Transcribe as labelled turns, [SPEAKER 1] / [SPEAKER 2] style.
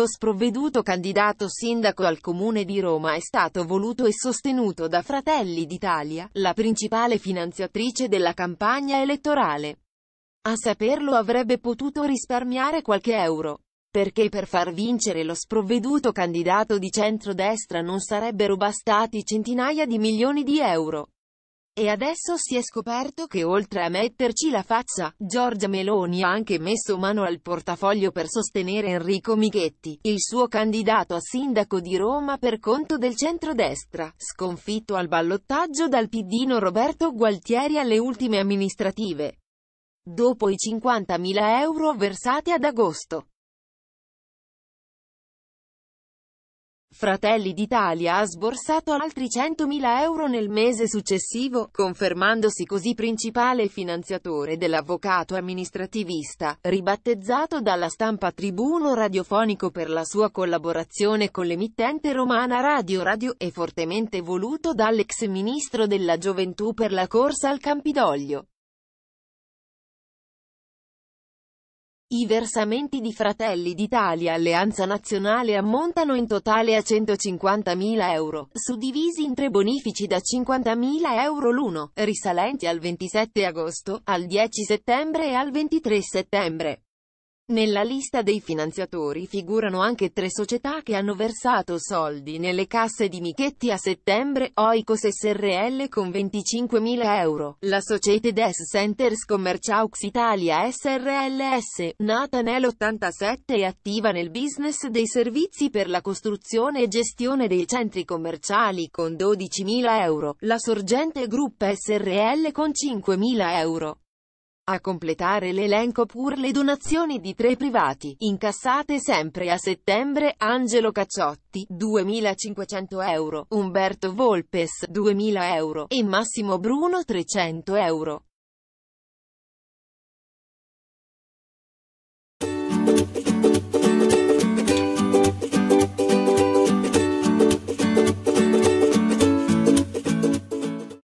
[SPEAKER 1] Lo sprovveduto candidato sindaco al comune di Roma è stato voluto e sostenuto da Fratelli d'Italia, la principale finanziatrice della campagna elettorale. A saperlo avrebbe potuto risparmiare qualche euro perché per far vincere lo sprovveduto candidato di centrodestra non sarebbero bastati centinaia di milioni di euro. E adesso si è scoperto che oltre a metterci la faccia, Giorgia Meloni ha anche messo mano al portafoglio per sostenere Enrico Michetti, il suo candidato a sindaco di Roma per conto del centrodestra, sconfitto al ballottaggio dal piddino Roberto Gualtieri alle ultime amministrative. Dopo i 50.000 euro versati ad agosto. Fratelli d'Italia ha sborsato altri 100.000 euro nel mese successivo, confermandosi così principale finanziatore dell'avvocato amministrativista, ribattezzato dalla stampa tribuno radiofonico per la sua collaborazione con l'emittente romana Radio Radio, e fortemente voluto dall'ex ministro della gioventù per la corsa al Campidoglio. I versamenti di Fratelli d'Italia Alleanza Nazionale ammontano in totale a 150.000 euro, suddivisi in tre bonifici da 50.000 euro l'uno, risalenti al 27 agosto, al 10 settembre e al 23 settembre. Nella lista dei finanziatori figurano anche tre società che hanno versato soldi nelle casse di Michetti a settembre, Oikos SRL con 25.000 euro, la Societe des Centers Commerciaux Italia SRLS, nata nell'87 e attiva nel business dei servizi per la costruzione e gestione dei centri commerciali con 12.000 euro, la Sorgente Group SRL con 5.000 euro. A completare l'elenco pur le donazioni di tre privati, incassate sempre a settembre, Angelo Cacciotti, 2.500 euro, Umberto Volpes, 2.000 euro, e Massimo Bruno, 300 euro.